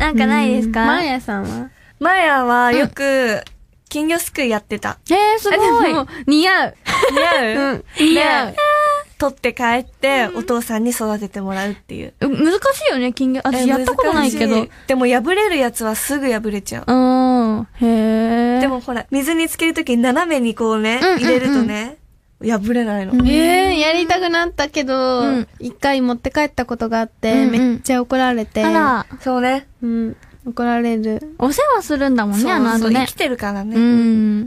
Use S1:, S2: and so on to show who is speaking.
S1: なんかないですかマーヤさんはマーヤはよく、金魚すくいやっ
S2: てた。
S3: ええー、すごい。似合う。似合う、うん、似合う。取って帰って、お父さんに育ててもらうっていう。難しいよね、金魚。私やったことないけど。でも破れるやつはすぐ破れちゃ
S4: う。
S5: うん。へえ。で
S4: もほら、水につけるときに斜めにこうね、入れるとね、破れないの。ええー、
S6: やりたくなったけど、一、うん、回持って帰ったことがあって、うんうん、めっちゃ怒られて。あら。そうね。うん。怒られる。お世話するんだもんね、あの後ね。生き
S7: てるからね。
S6: うん。